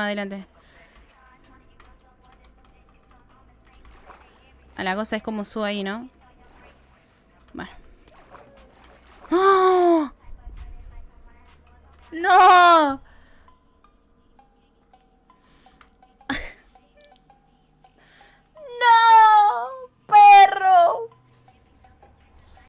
adelante. A ah, la cosa es como su ahí, ¿no? Bueno. ¡Ah! ¡No!